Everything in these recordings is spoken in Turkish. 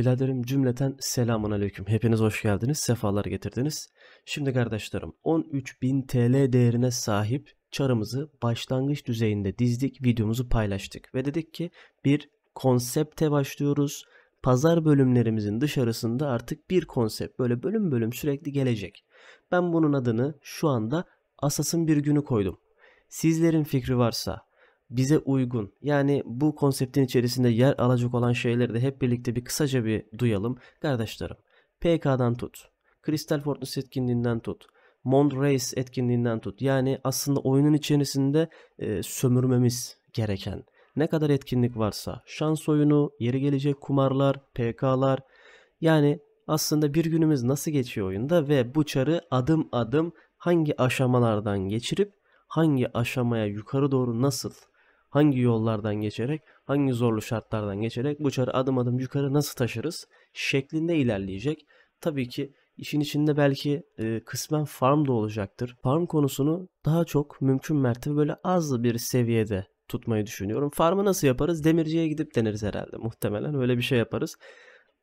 Biladerim cümleten selamun aleyküm. Hepiniz hoş geldiniz. Sefalar getirdiniz. Şimdi kardeşlerim 13.000 TL değerine sahip çarımızı başlangıç düzeyinde dizdik. Videomuzu paylaştık ve dedik ki bir konsepte başlıyoruz. Pazar bölümlerimizin dışarısında artık bir konsept böyle bölüm bölüm sürekli gelecek. Ben bunun adını şu anda Asas'ın bir günü koydum. Sizlerin fikri varsa bize uygun. Yani bu konseptin içerisinde yer alacak olan şeyleri de hep birlikte bir kısaca bir duyalım. Kardeşlerim, PK'dan tut, Crystal Fortress etkinliğinden tut, Mond Mondrace etkinliğinden tut. Yani aslında oyunun içerisinde e, sömürmemiz gereken ne kadar etkinlik varsa, şans oyunu, yeri gelecek kumarlar, PK'lar. Yani aslında bir günümüz nasıl geçiyor oyunda ve bu çarı adım adım hangi aşamalardan geçirip hangi aşamaya yukarı doğru nasıl hangi yollardan geçerek, hangi zorlu şartlardan geçerek bu çarı adım adım yukarı nasıl taşırız şeklinde ilerleyecek. Tabii ki işin içinde belki e, kısmen farm da olacaktır. Farm konusunu daha çok mümkün mertebe böyle az bir seviyede tutmayı düşünüyorum. Farmı nasıl yaparız? Demirciye gidip deneriz herhalde. Muhtemelen öyle bir şey yaparız.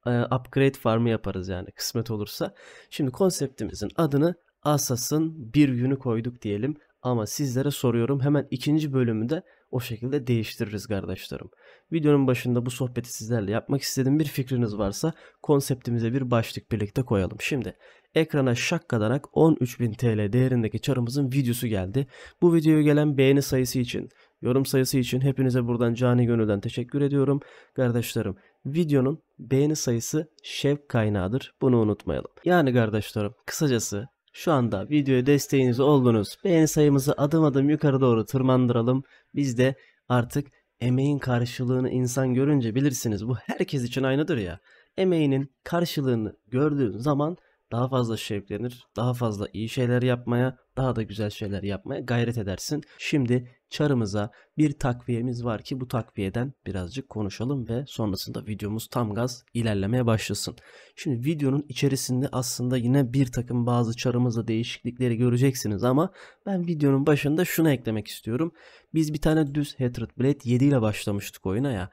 E, upgrade farmı yaparız yani kısmet olursa. Şimdi konseptimizin adını Asas'ın bir günü koyduk diyelim. Ama sizlere soruyorum hemen ikinci bölümü de o şekilde değiştiririz kardeşlerim. Videonun başında bu sohbeti sizlerle yapmak istediğim bir fikriniz varsa konseptimize bir başlık birlikte koyalım. Şimdi ekrana şak şakkadanak 13.000 TL değerindeki çarımızın videosu geldi. Bu videoya gelen beğeni sayısı için, yorum sayısı için hepinize buradan cani gönülden teşekkür ediyorum. Kardeşlerim videonun beğeni sayısı şevk kaynağıdır. Bunu unutmayalım. Yani kardeşlerim kısacası şu anda videoya desteğiniz oldunuz. Beğeni sayımızı adım adım yukarı doğru tırmandıralım. Biz de artık emeğin karşılığını insan görünce bilirsiniz. Bu herkes için aynıdır ya. Emeğinin karşılığını gördüğün zaman daha fazla şevklenir, daha fazla iyi şeyler yapmaya, daha da güzel şeyler yapmaya gayret edersin. Şimdi çarımıza bir takviyemiz var ki bu takviyeden birazcık konuşalım ve sonrasında videomuz tam gaz ilerlemeye başlasın. Şimdi videonun içerisinde aslında yine bir takım bazı çarımızda değişiklikleri göreceksiniz ama ben videonun başında şunu eklemek istiyorum. Biz bir tane düz Hatred Blade 7 ile başlamıştık oyuna ya.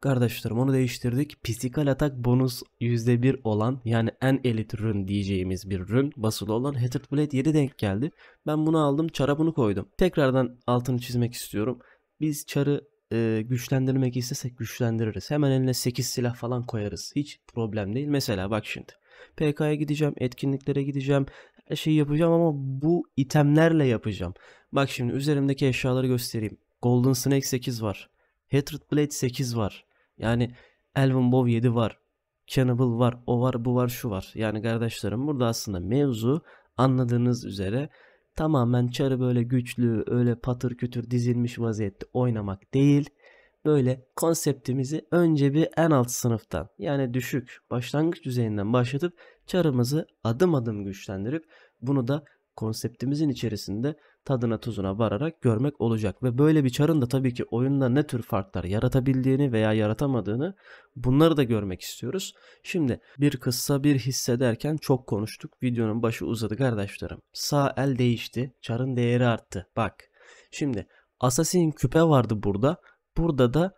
Kardeşlerim onu değiştirdik. Psikal atak bonus %1 olan yani en elit rün diyeceğimiz bir rün basılı olan Hatred Blade 7 denk geldi. Ben bunu aldım çara bunu koydum. Tekrardan altını çizmek istiyorum. Biz çarı e, güçlendirmek istesek güçlendiririz. Hemen eline 8 silah falan koyarız. Hiç problem değil. Mesela bak şimdi. PK'ya gideceğim, etkinliklere gideceğim, her şeyi yapacağım ama bu itemlerle yapacağım. Bak şimdi üzerimdeki eşyaları göstereyim. Golden Snake 8 var. Hatred Blade 8 var. Yani Elvin Bow var. Cannibal var. O var bu var şu var. Yani kardeşlerim burada aslında mevzu anladığınız üzere tamamen çarı böyle güçlü öyle patır kütür dizilmiş vaziyette oynamak değil. Böyle konseptimizi önce bir en alt sınıftan yani düşük başlangıç düzeyinden başlatıp çarımızı adım adım güçlendirip bunu da konseptimizin içerisinde tadına tuzuna vararak görmek olacak. Ve böyle bir çarın da tabii ki oyunda ne tür farklar yaratabildiğini veya yaratamadığını bunları da görmek istiyoruz. Şimdi bir kıssa bir hisse derken çok konuştuk. Videonun başı uzadı kardeşlerim. Sağ el değişti. Çarın değeri arttı. Bak şimdi Assassin küpe vardı burada. Burada da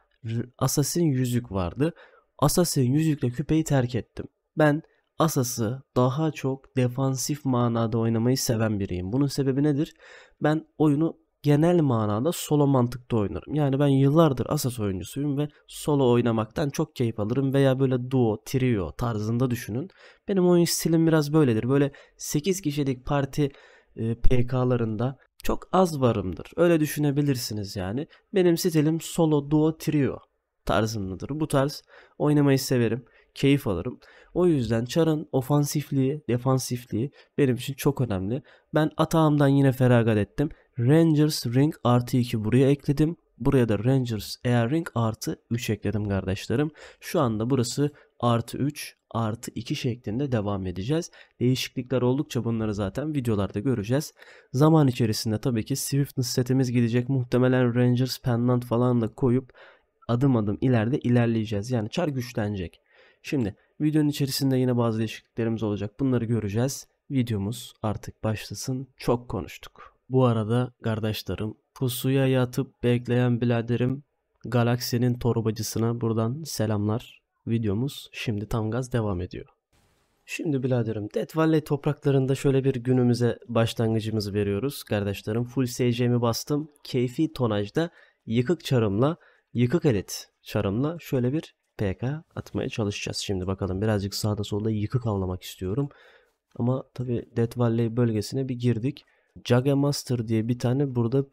Assassin yüzük vardı. Assassin yüzükle küpeyi terk ettim. Ben Asası daha çok defansif manada oynamayı seven biriyim. Bunun sebebi nedir? ben oyunu genel manada solo mantıkta oynarım. Yani ben yıllardır Asas oyuncusuyum ve solo oynamaktan çok keyif alırım veya böyle duo, trio tarzında düşünün. Benim oyun stilim biraz böyledir. Böyle 8 kişilik parti e, PK'larında çok az varımdır. Öyle düşünebilirsiniz yani. Benim stilim solo, duo, trio tarzındadır. Bu tarz oynamayı severim. Keyif alırım. O yüzden Char'ın ofansifliği, defansifliği benim için çok önemli. Ben atağımdan yine feragat ettim. Rangers Ring artı 2 buraya ekledim. Buraya da Rangers Air Ring artı 3 ekledim kardeşlerim. Şu anda burası artı 3 artı 2 şeklinde devam edeceğiz. Değişiklikler oldukça bunları zaten videolarda göreceğiz. Zaman içerisinde tabii ki Swiftness setimiz gidecek. Muhtemelen Rangers Pendant falan da koyup adım adım ileride ilerleyeceğiz. Yani Char güçlenecek. Şimdi Videonun içerisinde yine bazı değişikliklerimiz olacak. Bunları göreceğiz. Videomuz artık başlasın. Çok konuştuk. Bu arada kardeşlerim pusuya yatıp bekleyen biladerim Galaksinin torbacısına buradan selamlar. Videomuz şimdi tam gaz devam ediyor. Şimdi biladerim Death Valley topraklarında şöyle bir günümüze başlangıcımızı veriyoruz. Kardeşlerim full SC'mi bastım. Keyfi tonajda yıkık çarımla, yıkık elit çarımla şöyle bir PK atmaya çalışacağız. Şimdi bakalım birazcık sağda solda yıkık avlamak istiyorum. Ama tabi Death Valley bölgesine bir girdik. Jaga Master diye bir tane burada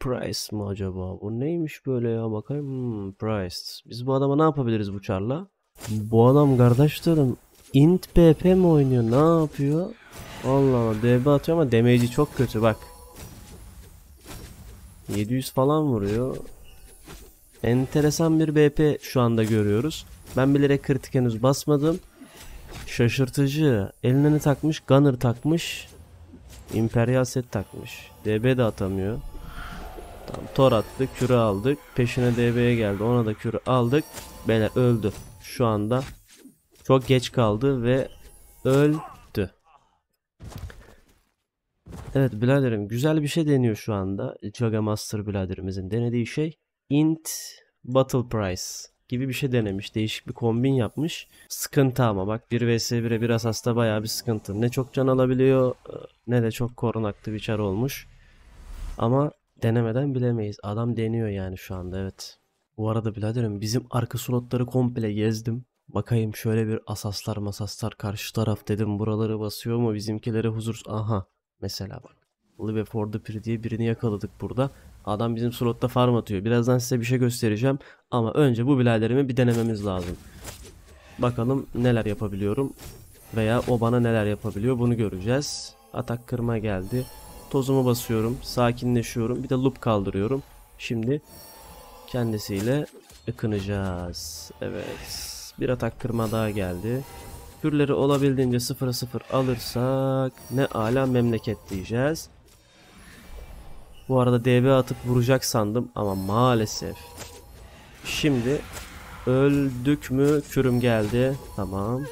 Price mı acaba? Bu neymiş böyle ya bakayım. Hmm, Price. Biz bu adama ne yapabiliriz bu çarla? Bu adam kardeşlerim int pp mi oynuyor? Ne yapıyor? Allah Allah DB atıyor ama damage'i çok kötü bak. 700 falan vuruyor. Enteresan bir BP şu anda görüyoruz. Ben bilerek kritik henüz basmadım. Şaşırtıcı. Eline takmış? Gunner takmış. İmperial set takmış. DB de atamıyor. Tam tor attık. Kürü aldık. Peşine DB'ye geldi. Ona da kürü aldık. Beyler öldü. Şu anda çok geç kaldı ve öldü. Evet biraderim güzel bir şey deniyor şu anda. Jaga Master biraderimizin denediği şey int battle price gibi bir şey denemiş. Değişik bir kombin yapmış. Sıkıntı ama bak 1 vs 1'e biraz hasta bayağı bir sıkıntı. Ne çok can alabiliyor e, ne de çok korunaklı bir çar olmuş. Ama denemeden bilemeyiz. Adam deniyor yani şu anda evet. Bu arada biraderim bizim arka slotları komple gezdim. Bakayım şöyle bir asaslar masaslar karşı taraf dedim buraları basıyor mu bizimkilere huzur. Aha mesela bak. Live for the diye birini yakaladık burada. Adam bizim slotta farm atıyor. Birazdan size bir şey göstereceğim. Ama önce bu biladerimi bir denememiz lazım. Bakalım neler yapabiliyorum. Veya o bana neler yapabiliyor bunu göreceğiz. Atak kırma geldi. Tozumu basıyorum. Sakinleşiyorum. Bir de loop kaldırıyorum. Şimdi kendisiyle ıkınacağız. Evet. Bir atak kırma daha geldi. Kürleri olabildiğince 0-0 alırsak ne ala memleket diyeceğiz. Bu arada DB atıp vuracak sandım ama maalesef. Şimdi öldük mü kürüm geldi. Tamam.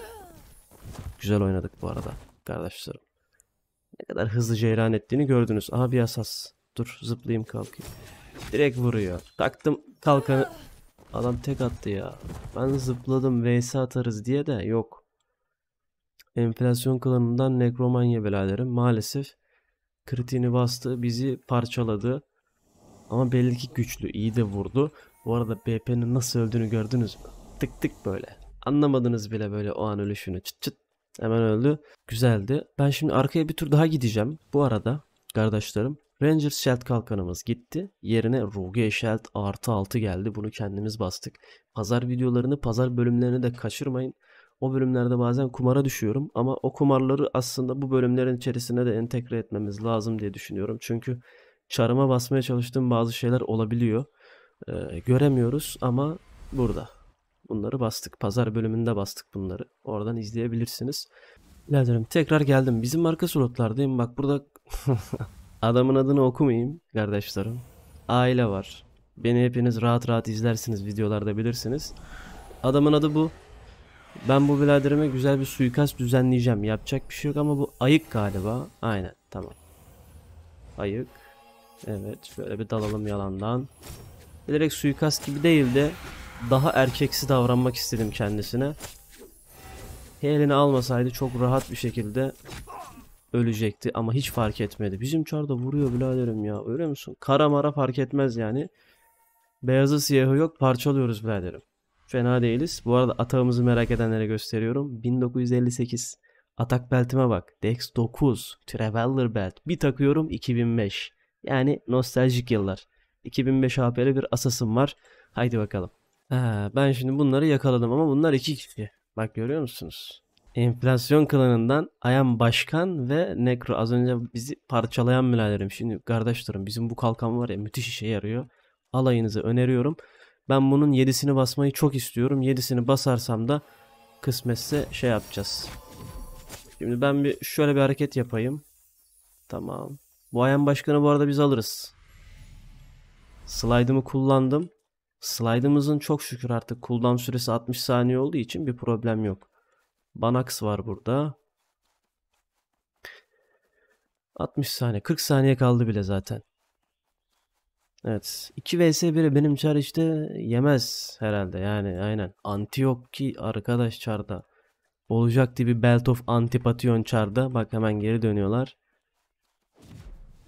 Güzel oynadık bu arada kardeşlerim. Ne kadar hızlı ceyran ettiğini gördünüz. Aha bir asas. Dur zıplayayım kalkayım. Direkt vuruyor. Taktım kalkanı. Adam tek attı ya. Ben zıpladım vs atarız diye de yok. Enflasyon klanından nekromanya beladerim maalesef Kritiğini bastı. Bizi parçaladı. Ama belli ki güçlü. iyi de vurdu. Bu arada BP'nin nasıl öldüğünü gördünüz mü? Tık tık böyle. Anlamadınız bile böyle o an ölüşünü. Çıt çıt. Hemen öldü. Güzeldi. Ben şimdi arkaya bir tur daha gideceğim. Bu arada kardeşlerim Rangers Shelt kalkanımız gitti. Yerine Rogue Shelt artı 6 geldi. Bunu kendimiz bastık. Pazar videolarını, pazar bölümlerini de kaçırmayın. O bölümlerde bazen kumara düşüyorum ama o kumarları aslında bu bölümlerin içerisine de entegre etmemiz lazım diye düşünüyorum. Çünkü çarıma basmaya çalıştığım bazı şeyler olabiliyor. Ee, göremiyoruz ama burada. Bunları bastık. Pazar bölümünde bastık bunları. Oradan izleyebilirsiniz. Lazerim tekrar geldim. Bizim marka slotlardayım. Bak burada adamın adını okumayayım kardeşlerim. Aile var. Beni hepiniz rahat rahat izlersiniz videolarda bilirsiniz. Adamın adı bu. Ben bu biraderime güzel bir suikast düzenleyeceğim. Yapacak bir şey yok ama bu ayık galiba. Aynen tamam. Ayık. Evet böyle bir dalalım yalandan. Direkt suikast gibi değildi. daha erkeksi davranmak istedim kendisine. Heleni almasaydı çok rahat bir şekilde ölecekti ama hiç fark etmedi. Bizim çarda vuruyor biraderim ya. Öyle misin? Kara mara fark etmez yani. Beyazı siyahı yok parçalıyoruz biraderim. Fena değiliz. Bu arada atağımızı merak edenlere gösteriyorum. 1958. Atak beltime bak. Dex 9. Traveller belt. Bir takıyorum 2005. Yani nostaljik yıllar. 2005 AP'li bir asasım var. Haydi bakalım. Ha, ben şimdi bunları yakaladım ama bunlar iki kişi. Bak görüyor musunuz? Enflasyon klanından Ayan Başkan ve Necro az önce bizi parçalayan müladerim. Şimdi kardeşlerim bizim bu kalkan var ya müthiş işe yarıyor. Alayınızı öneriyorum. Ben bunun 7'sini basmayı çok istiyorum. 7'sini basarsam da kısmetse şey yapacağız. Şimdi ben bir şöyle bir hareket yapayım. Tamam. Bu ayan başkanı bu arada biz alırız. Slide'ımı kullandım. Slide'ımızın çok şükür artık cooldown süresi 60 saniye olduğu için bir problem yok. Banax var burada. 60 saniye. 40 saniye kaldı bile zaten. Evet. 2 vs 1'i benim çar işte yemez herhalde. Yani aynen. Anti yok ki arkadaş çarda. Olacak gibi Belt of Antipation çarda. Bak hemen geri dönüyorlar.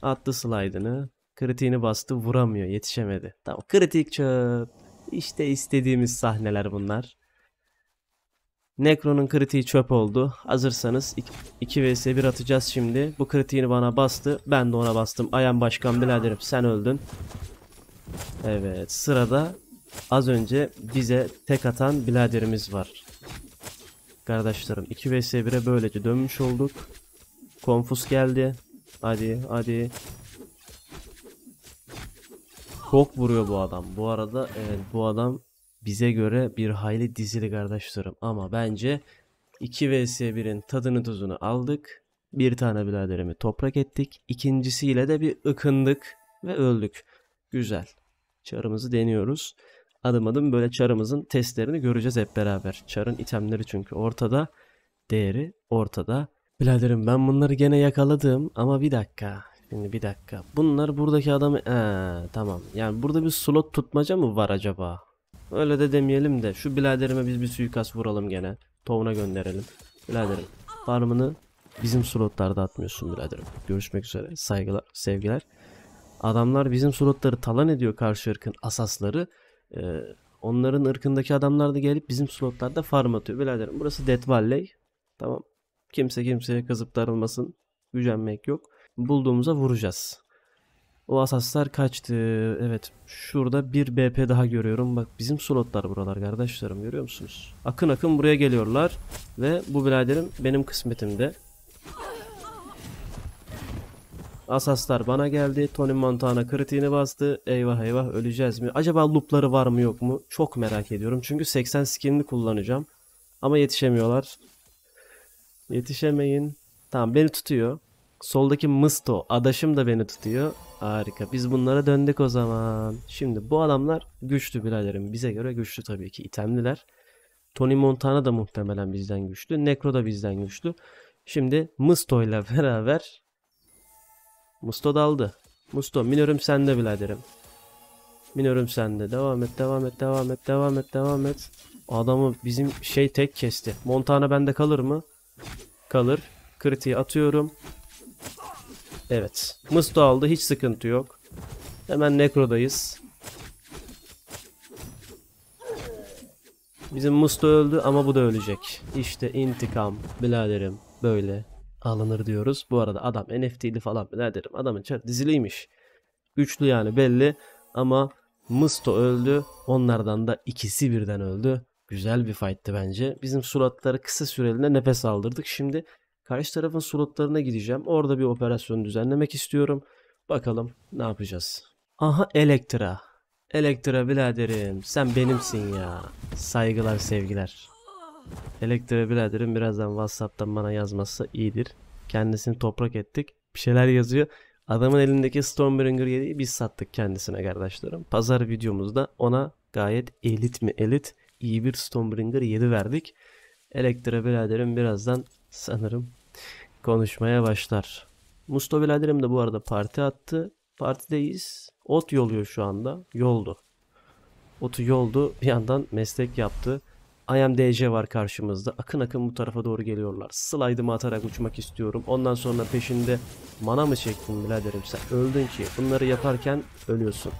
Attı slide'ını. Kritiğini bastı. Vuramıyor. Yetişemedi. Tamam. Kritik çöp. İşte istediğimiz sahneler bunlar. Necron'un kritiği çöp oldu. Hazırsanız 2 vs 1 atacağız şimdi. Bu kritiğini bana bastı. Ben de ona bastım. Ayan başkan biraderim sen öldün. Evet sırada az önce bize tek atan biraderimiz var. Kardeşlerim 2 vs 1'e böylece dönmüş olduk. Konfus geldi. Hadi hadi. Çok vuruyor bu adam. Bu arada evet bu adam bize göre bir hayli dizili kardeşlerim. Ama bence 2 vs 1'in tadını tuzunu aldık. Bir tane biraderimi toprak ettik. İkincisiyle de bir ıkındık ve öldük. Güzel. Çarımızı deniyoruz. Adım adım böyle çarımızın testlerini göreceğiz hep beraber. Çarın itemleri çünkü ortada. Değeri ortada. Biraderim ben bunları gene yakaladım ama bir dakika. Şimdi bir dakika. Bunlar buradaki adamı... Ee, tamam. Yani burada bir slot tutmaca mı var acaba? Öyle de demeyelim de şu biladerime biz bir suikast vuralım gene. Tovuna gönderelim. Biladerim farmını bizim slotlarda atmıyorsun biladerim. Görüşmek üzere. Saygılar, sevgiler. Adamlar bizim slotları talan ediyor karşı ırkın asasları. Ee, onların ırkındaki adamlar da gelip bizim slotlarda farm atıyor. Biladerim burası Death Valley. Tamam. Kimse kimseye kızıp darılmasın. Gücenmek yok. Bulduğumuza vuracağız. O asaslar kaçtı. Evet. Şurada bir BP daha görüyorum. Bak bizim slotlar buralar kardeşlerim. Görüyor musunuz? Akın akın buraya geliyorlar. Ve bu biraderim benim kısmetimde. Asaslar bana geldi. Tony Montana kritiğini bastı. Eyvah eyvah öleceğiz mi? Acaba loopları var mı yok mu? Çok merak ediyorum. Çünkü 80 skinini kullanacağım. Ama yetişemiyorlar. Yetişemeyin. Tamam beni tutuyor. Soldaki Mısto adaşım da beni tutuyor. Harika. Biz bunlara döndük o zaman. Şimdi bu adamlar güçlü biraderim. Bize göre güçlü tabii ki. İtemliler. Tony Montana da muhtemelen bizden güçlü. Necro da bizden güçlü. Şimdi Musto ile beraber Musto daldı. Musto minörüm sende biraderim. Minörüm sende. Devam et, devam et, devam et, devam et, devam et. Adamı bizim şey tek kesti. Montana bende kalır mı? Kalır. Kritiği atıyorum. Evet. Musto aldı. Hiç sıkıntı yok. Hemen Necro'dayız. Bizim Musto öldü ama bu da ölecek. İşte intikam biraderim böyle alınır diyoruz. Bu arada adam NFT'li falan biraderim. Adamın çar diziliymiş. Güçlü yani belli ama Musto öldü. Onlardan da ikisi birden öldü. Güzel bir fight'ti bence. Bizim suratları kısa süreliğine nefes aldırdık. Şimdi Karşı tarafın slotlarına gideceğim. Orada bir operasyon düzenlemek istiyorum. Bakalım ne yapacağız. Aha Elektra. Elektra biraderim sen benimsin ya. Saygılar sevgiler. Elektra biraderim birazdan Whatsapp'tan bana yazması iyidir. Kendisini toprak ettik. Bir şeyler yazıyor. Adamın elindeki Stormbringer 7'yi biz sattık kendisine kardeşlerim. Pazar videomuzda ona gayet elit mi elit iyi bir Stormbringer 7 verdik. Elektra biraderim birazdan sanırım konuşmaya başlar. Musto biraderim de bu arada parti attı. Partideyiz. Ot yoluyor şu anda. Yoldu. Otu yoldu. Bir yandan meslek yaptı. IMDC var karşımızda. Akın akın bu tarafa doğru geliyorlar. Slide'ımı atarak uçmak istiyorum. Ondan sonra peşinde mana mı çektin biraderim sen? Öldün ki. Bunları yaparken ölüyorsun.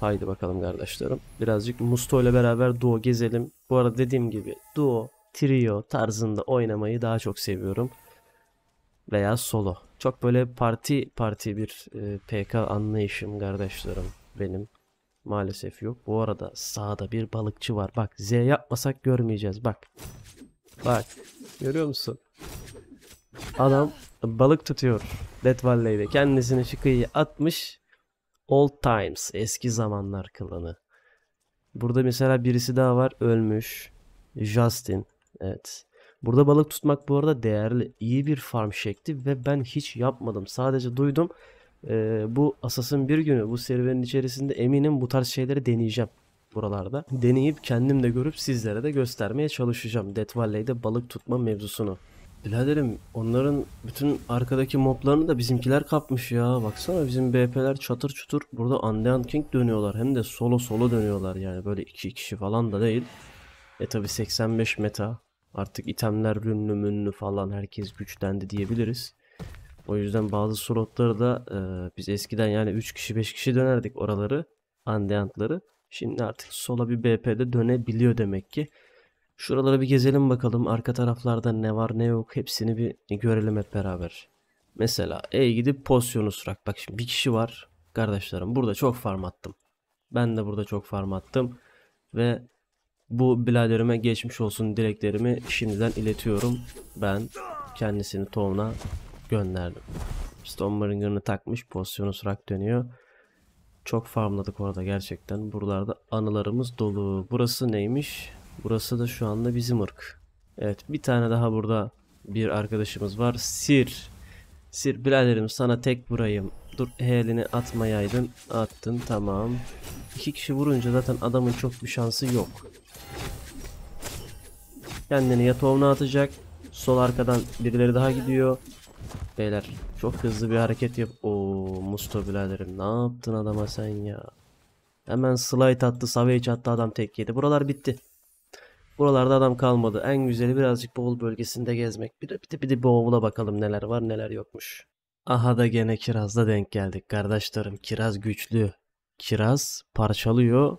Haydi bakalım kardeşlerim. Birazcık Musto ile beraber duo gezelim. Bu arada dediğim gibi duo trio tarzında oynamayı daha çok seviyorum. Veya solo. Çok böyle parti parti bir e, PK anlayışım kardeşlerim benim. Maalesef yok. Bu arada sağda bir balıkçı var. Bak Z yapmasak görmeyeceğiz. Bak. Bak. Görüyor musun? Adam balık tutuyor. Dead Valley'de. Kendisini şıkıyı atmış. Old Times. Eski zamanlar kılını. Burada mesela birisi daha var. Ölmüş. Justin. Evet. Burada balık tutmak bu arada değerli. iyi bir farm şekli ve ben hiç yapmadım. Sadece duydum. Ee, bu Asas'ın bir günü bu serüvenin içerisinde eminim bu tarz şeyleri deneyeceğim buralarda. Deneyip kendim de görüp sizlere de göstermeye çalışacağım. Death Valley'de balık tutma mevzusunu. Biladerim onların bütün arkadaki moblarını da bizimkiler kapmış ya. Baksana bizim BP'ler çatır çutur burada Andean King dönüyorlar. Hem de solo solo dönüyorlar yani böyle iki kişi falan da değil. E tabi 85 meta Artık itemler rünlü münlü falan herkes güçlendi diyebiliriz. O yüzden bazı slotları da e, biz eskiden yani 3 kişi 5 kişi dönerdik oraları. Andeantları. Şimdi artık sola bir BP'de dönebiliyor demek ki. Şuralara bir gezelim bakalım. Arka taraflarda ne var ne yok hepsini bir görelim hep beraber. Mesela E gidip pozisyonu surak. Bak şimdi bir kişi var. Kardeşlerim burada çok farm attım. Ben de burada çok farm attım. Ve bu biladerime geçmiş olsun dileklerimi şimdiden iletiyorum. Ben kendisini Tom'la gönderdim. Stonemoringer'ını takmış pozisyonu sırak dönüyor. Çok farmladık orada gerçekten. Buralarda anılarımız dolu. Burası neymiş? Burası da şu anda bizim ırk. Evet bir tane daha burada bir arkadaşımız var. Sir. Sir biraderim sana tek burayım. Dur healini atmayaydın. Attın tamam. İki kişi vurunca zaten adamın çok bir şansı yok. Kendini yatağına atacak. Sol arkadan birileri daha gidiyor. Beyler çok hızlı bir hareket yap. O Musto biraderim ne yaptın adama sen ya. Hemen slide attı savage attı adam tek yedi. Buralar bitti. Buralarda adam kalmadı. En güzeli birazcık boğul bölgesinde gezmek. Bir de bir de, bir de boğula bakalım neler var neler yokmuş. Aha da gene Kiraz'la denk geldik kardeşlerim. Kiraz güçlü. Kiraz parçalıyor.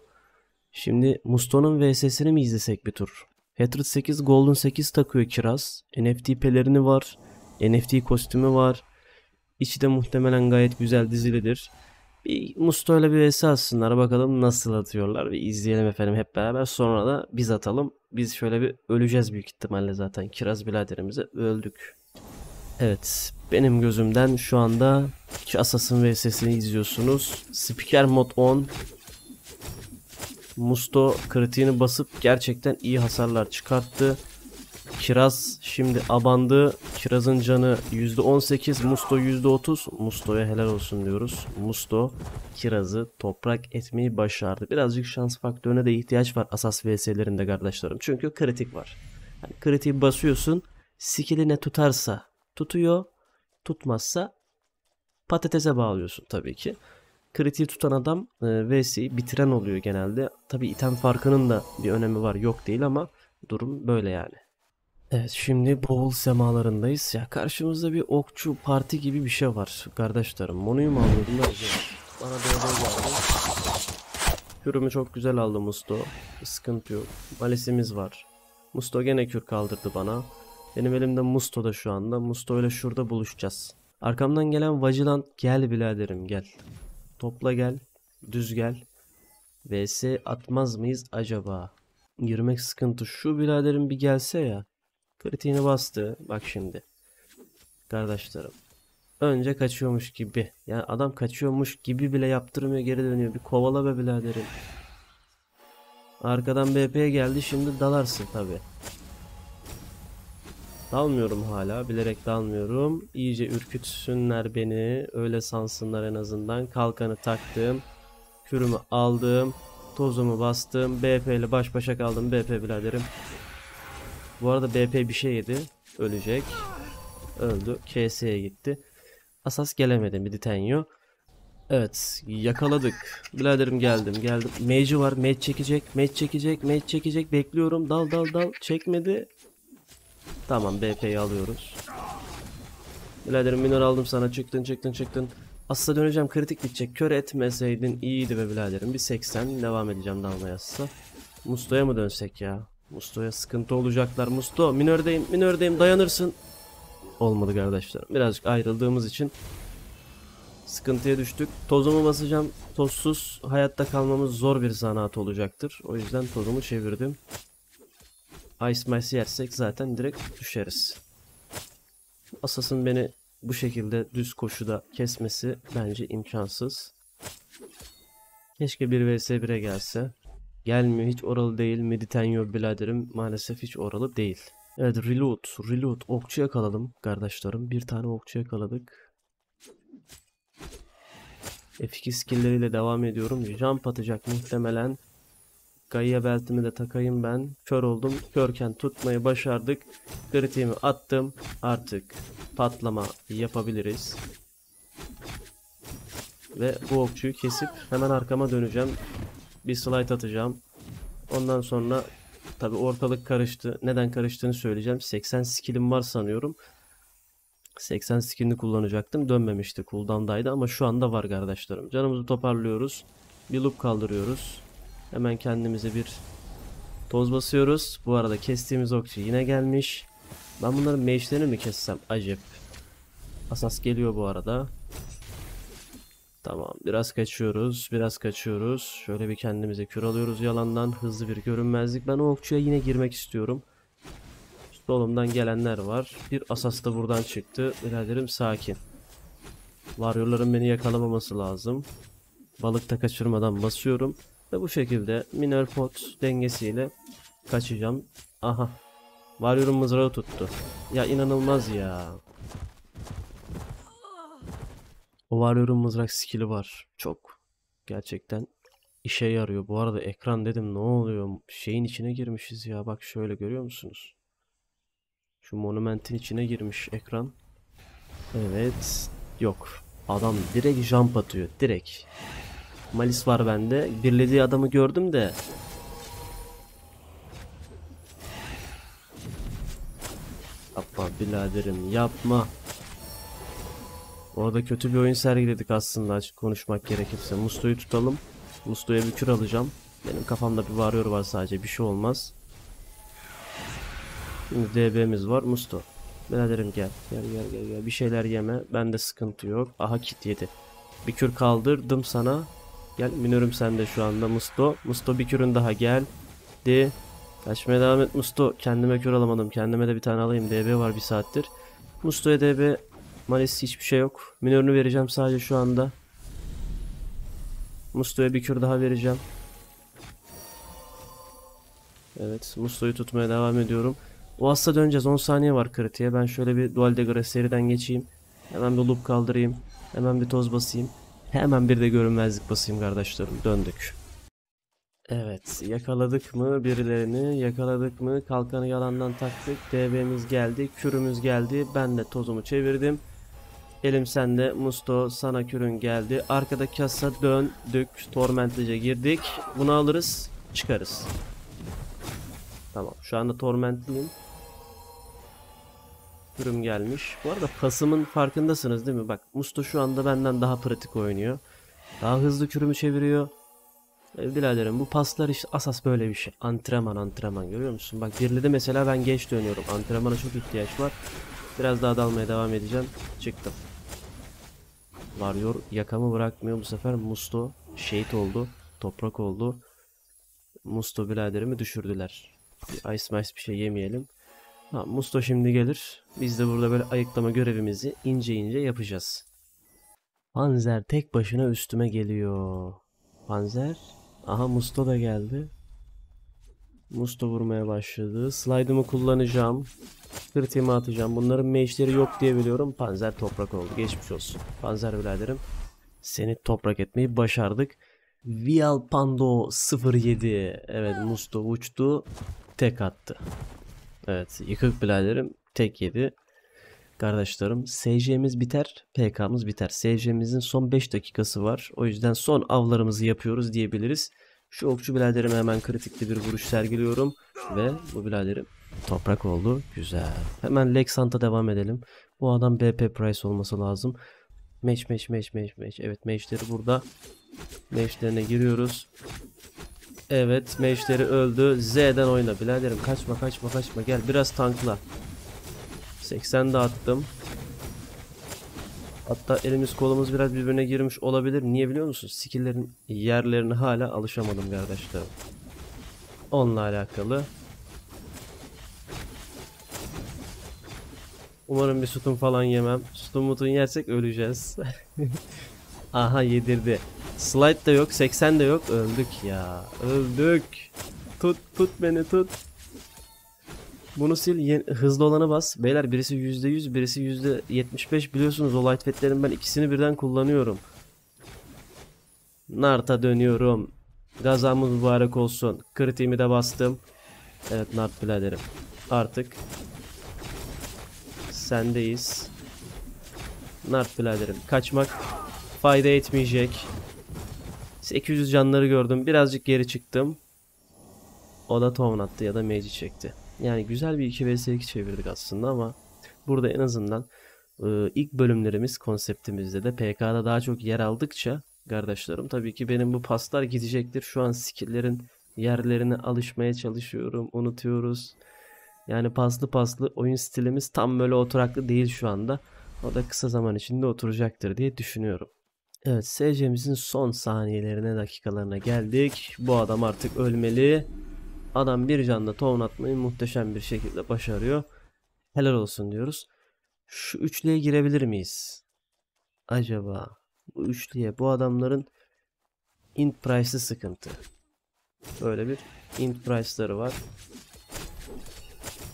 Şimdi Musto'nun VS'sini mi izlesek bir tur? Hatred 8 Golden 8 takıyor Kiraz. NFT pelerini var. NFT kostümü var. İçi de muhtemelen gayet güzel dizilidir. Bir Musto ile bir vs atsınlar bakalım nasıl atıyorlar bir izleyelim efendim hep beraber sonra da biz atalım. Biz şöyle bir öleceğiz büyük ihtimalle zaten kiraz biraderimize öldük. Evet benim gözümden şu anda iki Assassin vs'sini izliyorsunuz. Speaker mod on. Musto kritiğini basıp gerçekten iyi hasarlar çıkarttı. Kiraz şimdi abandı. Kiraz'ın canı %18, Musto %30. Musto'ya helal olsun diyoruz. Musto Kiraz'ı toprak etmeyi başardı. Birazcık şans faktörüne de ihtiyaç var asas vs'lerinde kardeşlerim. Çünkü kritik var. Yani kritiği basıyorsun. Skill'i tutarsa tutuyor. Tutmazsa patatese bağlıyorsun tabii ki kritiği tutan adam e, VS'yi bitiren oluyor genelde. Tabi item farkının da bir önemi var yok değil ama durum böyle yani. Evet şimdi Boğul semalarındayız. Ya karşımızda bir okçu parti gibi bir şey var kardeşlerim. Monuyu mu alıyordum da Bana böyle geldi. Kürümü çok güzel aldı Musto. Sıkıntı yok. Malesimiz var. Musto gene kür kaldırdı bana. Benim elimde Musto da şu anda. Musto ile şurada buluşacağız. Arkamdan gelen Vajilant gel biraderim gel. Topla gel. Düz gel. VS atmaz mıyız acaba? Girmek sıkıntı. Şu biraderim bir gelse ya. Kritiğini bastı. Bak şimdi. Kardeşlerim. Önce kaçıyormuş gibi. Yani adam kaçıyormuş gibi bile yaptırmıyor geri dönüyor. Bir kovala be biraderim. Arkadan BP'ye geldi şimdi dalarsın tabii. Dalmıyorum hala. Bilerek dalmıyorum. İyice ürkütsünler beni. Öyle sansınlar en azından. Kalkanı taktım. Kürümü aldım. Tozumu bastım. BP ile baş başa kaldım. BP biraderim. Bu arada BP bir şey yedi. Ölecek. Öldü. KS'ye gitti. Asas gelemedi Miditenyo. Evet yakaladık. Biraderim geldim geldim. Mage'i var. Mage çekecek. Mage çekecek. Mage çekecek. Bekliyorum. Dal dal dal. Çekmedi. Tamam BP'yi alıyoruz. Biladerim minor aldım sana çıktın çıktın çıktın. Asla döneceğim kritik bitecek. Kör etmeseydin iyiydi be biraderim. Bir 80 devam edeceğim dalmaya asla. Musto'ya mı dönsek ya? Musto'ya sıkıntı olacaklar. Musto minördeyim minördeyim dayanırsın. Olmadı kardeşlerim. Birazcık ayrıldığımız için sıkıntıya düştük. Tozumu basacağım. Tozsuz hayatta kalmamız zor bir zanaat olacaktır. O yüzden tozumu çevirdim. Ice Mice yersek zaten direkt düşeriz. Asas'ın beni bu şekilde düz koşuda kesmesi bence imkansız. Keşke bir vs 1'e gelse. Gelmiyor hiç oralı değil. Meditenyo biraderim maalesef hiç oralı değil. Evet reload. Reload. Okçu yakaladım kardeşlerim. Bir tane okçu yakaladık. F2 skilleriyle devam ediyorum. Jump atacak muhtemelen. Gaia beltimi de takayım ben. Kör oldum. Körken tutmayı başardık. Kritiğimi attım. Artık patlama yapabiliriz. Ve bu okçuyu kesip hemen arkama döneceğim. Bir slide atacağım. Ondan sonra tabi ortalık karıştı. Neden karıştığını söyleyeceğim. 80 skillim var sanıyorum. 80 skinini kullanacaktım. Dönmemişti. Cooldown'daydı ama şu anda var arkadaşlarım. Canımızı toparlıyoruz. Bir loop kaldırıyoruz. Hemen kendimize bir toz basıyoruz. Bu arada kestiğimiz okçu yine gelmiş. Ben bunların meclerini mi kessem? Acep. Asas geliyor bu arada. Tamam biraz kaçıyoruz biraz kaçıyoruz. Şöyle bir kendimize kür alıyoruz yalandan. Hızlı bir görünmezlik. Ben o okçuya yine girmek istiyorum. Solumdan gelenler var. Bir asas da buradan çıktı. Biraderim sakin. Varyoların beni yakalamaması lazım. Balıkta kaçırmadan basıyorum. Ve bu şekilde minor pot dengesiyle kaçacağım. Aha. Varyorum mızrağı tuttu. Ya inanılmaz ya. O Warrior'un mızrak skill'i var. Çok gerçekten işe yarıyor. Bu arada ekran dedim ne oluyor? Şeyin içine girmişiz ya. Bak şöyle görüyor musunuz? Şu monumentin içine girmiş ekran. Evet. Yok. Adam direkt jump atıyor. Direkt. Malis var bende. Birlediği adamı gördüm de. Yapma biraderim yapma. Orada kötü bir oyun sergiledik aslında açık konuşmak gerekirse. Musto'yu tutalım. Musto'ya bir kür alacağım. Benim kafamda bir varıyor var sadece bir şey olmaz. Şimdi DB'miz var Musto. Biraderim gel. Gel gel gel gel. Bir şeyler yeme. Bende sıkıntı yok. Aha kit yedi. Bir kür kaldırdım sana. Gel Münir'im sende şu anda Musto. Musto bir kürün daha geldi. Kaçmaya devam et Musto. Kendime kür alamadım. Kendime de bir tane alayım. DB var bir saattir. Musto'ya DB maalesef hiçbir şey yok. Minörünü vereceğim sadece şu anda. Musto'ya bir kür daha vereceğim. Evet Musto'yu tutmaya devam ediyorum. O hasta döneceğiz 10 saniye var kritiğe. Ben şöyle bir dual degrasseriden geçeyim. Hemen bir loop kaldırayım. Hemen bir toz basayım. Hemen bir de görünmezlik basayım kardeşlerim. Döndük. Evet yakaladık mı birilerini yakaladık mı kalkanı yalandan taktık DB'miz geldi kürümüz geldi ben de tozumu çevirdim Elim sende Musto sana kürün geldi arkada kasa döndük tormentlice girdik bunu alırız çıkarız Tamam şu anda tormentliyim Durum gelmiş. Bu arada pasımın farkındasınız değil mi? Bak Musto şu anda benden daha pratik oynuyor. Daha hızlı kürümü çeviriyor. E, biraderim bu paslar işte asas böyle bir şey. Antrenman antrenman görüyor musun? Bak birlide mesela ben geç dönüyorum. Antrenmana çok ihtiyaç var. Biraz daha dalmaya devam edeceğim. Çıktım. Varıyor yakamı bırakmıyor bu sefer. Musto şehit oldu. Toprak oldu. Musto biraderimi düşürdüler. Bir ice mice bir şey yemeyelim. Tamam, Musto şimdi gelir. Biz de burada böyle ayıklama görevimizi ince ince yapacağız. Panzer tek başına üstüme geliyor. Panzer. Aha Musto da geldi. Musto vurmaya başladı. Slide'ımı kullanacağım. Kritiğimi atacağım. Bunların meşleri yok diye biliyorum. Panzer toprak oldu. Geçmiş olsun. Panzer biraderim. Seni toprak etmeyi başardık. Vial Pando 07. Evet Musto uçtu. Tek attı. Evet yıkık biladerim tek yedi. Kardeşlerim SC'miz biter, PK'mız biter. SC'mizin son 5 dakikası var. O yüzden son avlarımızı yapıyoruz diyebiliriz. Şu okçu biraderime hemen kritikli bir vuruş sergiliyorum. Ve bu biraderim toprak oldu. Güzel. Hemen Lexant'a devam edelim. Bu adam BP Price olması lazım. Meş meş meş meş meş. Evet meşleri burada. Meşlerine giriyoruz. Evet meşleri öldü. Z'den oyna biraderim. Kaçma kaçma kaçma. Gel biraz tankla. 80 de attım. Hatta elimiz kolumuz biraz birbirine girmiş olabilir. Niye biliyor musun? Skill'lerin yerlerini hala alışamadım kardeşler. Onunla alakalı. Umarım bir sütun falan yemem. Sütun mutun yersek öleceğiz. Aha yedirdi. Slide de yok, 80 de yok. Öldük ya. Öldük. Tut tut beni tut. Bunu sil hızlı olana bas. Beyler birisi %100 birisi %75 biliyorsunuz o lightfetlerin ben ikisini birden kullanıyorum. Nart'a dönüyorum. Gazamız mübarek olsun. Kritiğimi de bastım. Evet Nart biraderim. Artık sendeyiz. Nart biraderim. Kaçmak fayda etmeyecek. 800 canları gördüm. Birazcık geri çıktım. O da tohum attı ya da mage çekti. Yani güzel bir 2 vs 2 çevirdik aslında ama burada en azından e, ilk bölümlerimiz konseptimizde de PK'da daha çok yer aldıkça kardeşlerim tabii ki benim bu paslar gidecektir. Şu an skill'lerin yerlerine alışmaya çalışıyorum. Unutuyoruz. Yani paslı paslı oyun stilimiz tam böyle oturaklı değil şu anda. O da kısa zaman içinde oturacaktır diye düşünüyorum. Evet SC'mizin son saniyelerine dakikalarına geldik. Bu adam artık ölmeli. Adam bir canla tohum atmayı muhteşem bir şekilde başarıyor. Helal olsun diyoruz. Şu üçlüye girebilir miyiz? Acaba bu üçlüye bu adamların int price'ı sıkıntı. Böyle bir int price'ları var.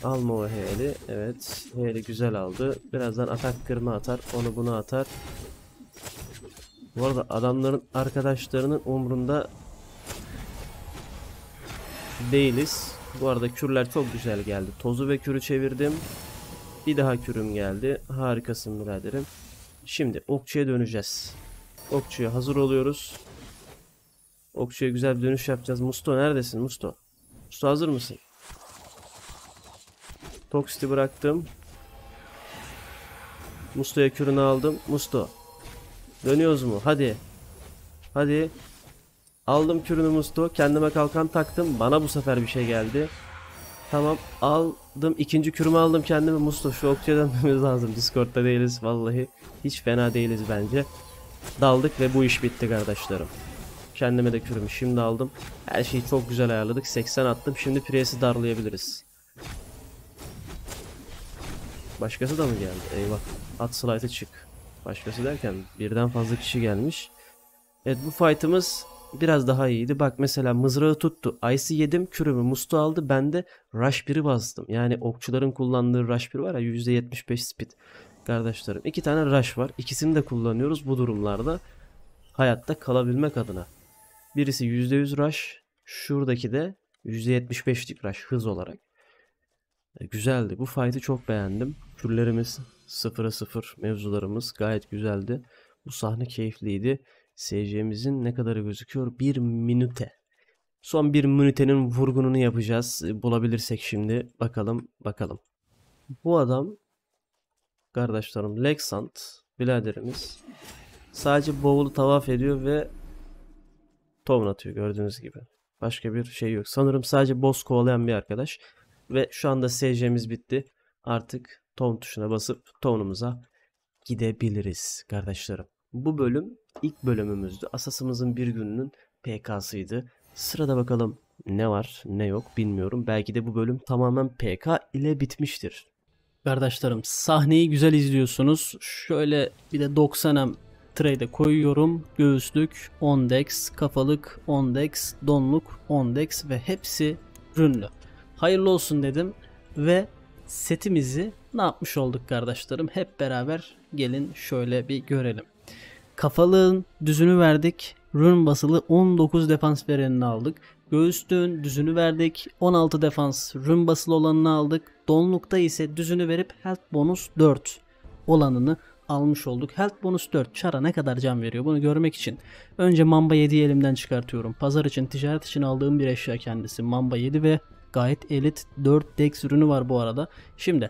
Alma o heyeli. Evet. Heyeli güzel aldı. Birazdan atak kırma atar. Onu bunu atar. Bu arada adamların arkadaşlarının umrunda değiliz. Bu arada kürler çok güzel geldi. Tozu ve kürü çevirdim. Bir daha kürüm geldi. Harikasın biraderim. Şimdi okçuya döneceğiz. Okçuya hazır oluyoruz. Okçuya güzel bir dönüş yapacağız. Musto neredesin Musto? Musto hazır mısın? Toxti bıraktım. Musto'ya kürünü aldım. Musto Dönüyoruz mu? Hadi. Hadi. Aldım kürünü Musto. Kendime kalkan taktım. Bana bu sefer bir şey geldi. Tamam aldım. ikinci kürümü aldım kendime. Musto şu okçuya dönmemiz lazım. Discord'da değiliz vallahi. Hiç fena değiliz bence. Daldık ve bu iş bitti kardeşlerim. Kendime de kürümü şimdi aldım. Her şeyi çok güzel ayarladık. 80 attım. Şimdi Priest'i darlayabiliriz. Başkası da mı geldi? Eyvah. At slide'ı çık. Başkası derken birden fazla kişi gelmiş. Evet bu fight'ımız biraz daha iyiydi. Bak mesela mızrağı tuttu. Ice'i yedim. Kürümü mustu aldı. Ben de Rush 1'i bastım. Yani okçuların kullandığı Rush 1 var ya %75 speed. Kardeşlerim iki tane Rush var. İkisini de kullanıyoruz bu durumlarda. Hayatta kalabilmek adına. Birisi %100 Rush. Şuradaki de %75'lik Rush hız olarak. E, güzeldi. Bu fight'ı çok beğendim. Kürlerimiz sıfıra sıfır mevzularımız gayet güzeldi. Bu sahne keyifliydi. SC'mizin ne kadarı gözüküyor? Bir minüte. Son bir minütenin vurgununu yapacağız. Bulabilirsek şimdi. Bakalım bakalım. Bu adam kardeşlerim Lexant biraderimiz sadece bavulu tavaf ediyor ve tovun atıyor gördüğünüz gibi. Başka bir şey yok. Sanırım sadece boss kovalayan bir arkadaş. Ve şu anda SC'miz bitti. Artık ton tuşuna basıp tonumuza gidebiliriz kardeşlerim. Bu bölüm ilk bölümümüzdü. Asasımızın bir gününün PK'sıydı. Sırada bakalım ne var ne yok bilmiyorum. Belki de bu bölüm tamamen PK ile bitmiştir. Kardeşlerim sahneyi güzel izliyorsunuz. Şöyle bir de 90M trade'e koyuyorum. Göğüslük, ondex, kafalık, ondex, donluk, ondex ve hepsi rünlü. Hayırlı olsun dedim ve setimizi ne yapmış olduk kardeşlerim? Hep beraber gelin şöyle bir görelim. Kafalığın düzünü verdik. Rune basılı 19 defans verenini aldık. Göğüstün düzünü verdik. 16 defans rune basılı olanını aldık. Donlukta ise düzünü verip health bonus 4 olanını almış olduk. Health bonus 4 çara ne kadar can veriyor bunu görmek için. Önce Mamba 7'yi elimden çıkartıyorum. Pazar için ticaret için aldığım bir eşya kendisi. Mamba 7 ve gayet elit 4 dex ürünü var bu arada. Şimdi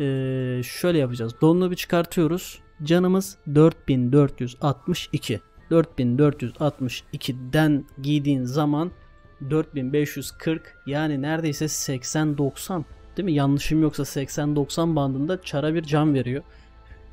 ee, şöyle yapacağız. Donlu bir çıkartıyoruz. Canımız 4462. 4462'den giydiğin zaman 4540 yani neredeyse 80-90 değil mi? Yanlışım yoksa 80-90 bandında çara bir cam veriyor.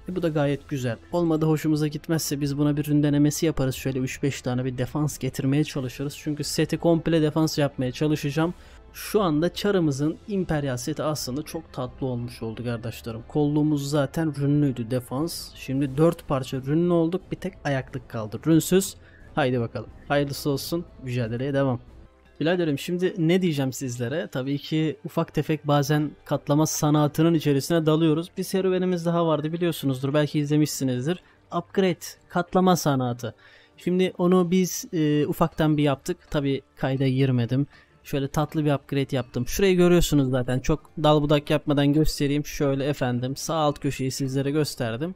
E bu da gayet güzel. Olmadı hoşumuza gitmezse biz buna bir denemesi yaparız. Şöyle 3-5 tane bir defans getirmeye çalışırız. Çünkü seti komple defans yapmaya çalışacağım. Şu anda çarımızın imperyal seti aslında çok tatlı olmuş oldu kardeşlerim. Kolluğumuz zaten rünlüydü defans. Şimdi 4 parça rünlü olduk bir tek ayaklık kaldı. Rünsüz haydi bakalım. Hayırlısı olsun mücadeleye devam. Biladerim şimdi ne diyeceğim sizlere? Tabii ki ufak tefek bazen katlama sanatının içerisine dalıyoruz. Bir serüvenimiz daha vardı biliyorsunuzdur. Belki izlemişsinizdir. Upgrade, katlama sanatı. Şimdi onu biz e, ufaktan bir yaptık. Tabii kayda girmedim. Şöyle tatlı bir upgrade yaptım. Şurayı görüyorsunuz zaten. Çok dal budak yapmadan göstereyim. Şöyle efendim sağ alt köşeyi sizlere gösterdim.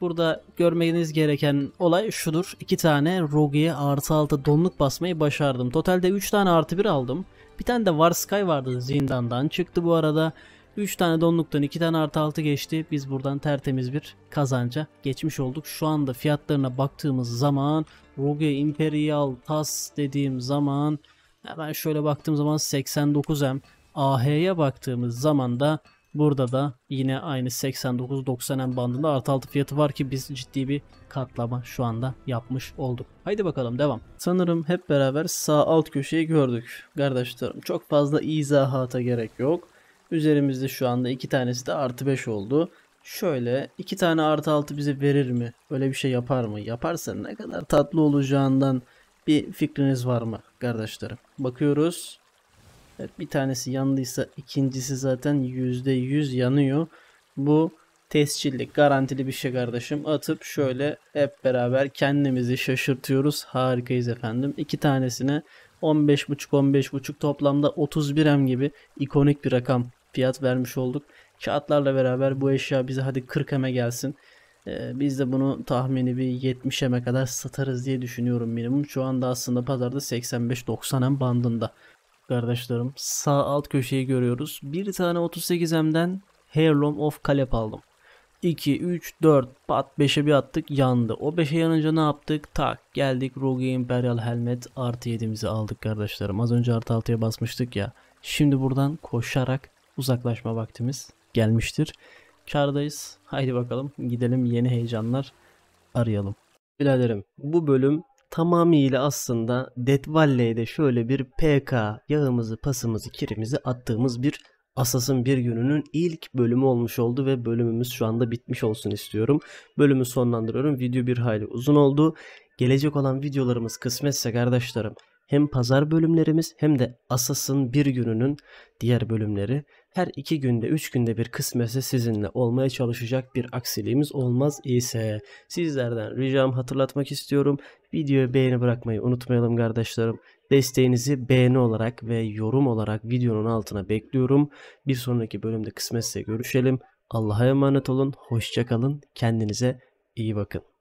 Burada görmeniz gereken olay şudur. 2 tane Rogue'ye artı altı donluk basmayı başardım. Totalde 3 tane artı 1 aldım. Bir tane de War vardı zindandan. Çıktı bu arada. 3 tane donluktan 2 tane artı 6 geçti. Biz buradan tertemiz bir kazanca geçmiş olduk. Şu anda fiyatlarına baktığımız zaman Rogue Imperial Tas dediğim zaman Hemen şöyle baktığım zaman 89M. AH'ye baktığımız zaman da burada da yine aynı 89-90M bandında artı altı fiyatı var ki biz ciddi bir katlama şu anda yapmış olduk. Haydi bakalım devam. Sanırım hep beraber sağ alt köşeyi gördük. Kardeşlerim çok fazla izahata gerek yok. Üzerimizde şu anda iki tanesi de artı 5 oldu. Şöyle iki tane artı altı bize verir mi? Öyle bir şey yapar mı? Yaparsa ne kadar tatlı olacağından bir fikriniz var mı kardeşlerim? Bakıyoruz. Evet, bir tanesi yandıysa ikincisi zaten %100 yanıyor. Bu tescillik garantili bir şey kardeşim. Atıp şöyle hep beraber kendimizi şaşırtıyoruz. Harikayız efendim. İki tanesine 15.5 15.5 toplamda 31 M gibi ikonik bir rakam fiyat vermiş olduk. Kağıtlarla beraber bu eşya bize hadi 40 M'e gelsin. Ee, biz de bunu tahmini bir 70'eme kadar satarız diye düşünüyorum minimum. Şu anda aslında pazarda 85-90'ın bandında. Kardeşlerim sağ alt köşeyi görüyoruz. Bir tane 38M'den Heirloom of Caleb aldım. 2, 3, 4, pat 5'e bir attık yandı. O 5'e yanınca ne yaptık? Tak geldik Rogue Imperial Helmet artı 7'mizi aldık kardeşlerim. Az önce artı 6'ya basmıştık ya. Şimdi buradan koşarak uzaklaşma vaktimiz gelmiştir kardayız. Haydi bakalım gidelim yeni heyecanlar arayalım. Biladerim bu bölüm tamamıyla aslında Death Valley'de şöyle bir PK yağımızı, pasımızı, kirimizi attığımız bir Asas'ın bir gününün ilk bölümü olmuş oldu ve bölümümüz şu anda bitmiş olsun istiyorum. Bölümü sonlandırıyorum. Video bir hayli uzun oldu. Gelecek olan videolarımız kısmetse kardeşlerim hem pazar bölümlerimiz hem de Asas'ın bir gününün diğer bölümleri her iki günde, üç günde bir kısmetse sizinle olmaya çalışacak bir aksiliğimiz olmaz ise sizlerden ricam hatırlatmak istiyorum. Videoya beğeni bırakmayı unutmayalım kardeşlerim. Desteğinizi beğeni olarak ve yorum olarak videonun altına bekliyorum. Bir sonraki bölümde kısmetse görüşelim. Allah'a emanet olun, hoşçakalın, kendinize iyi bakın.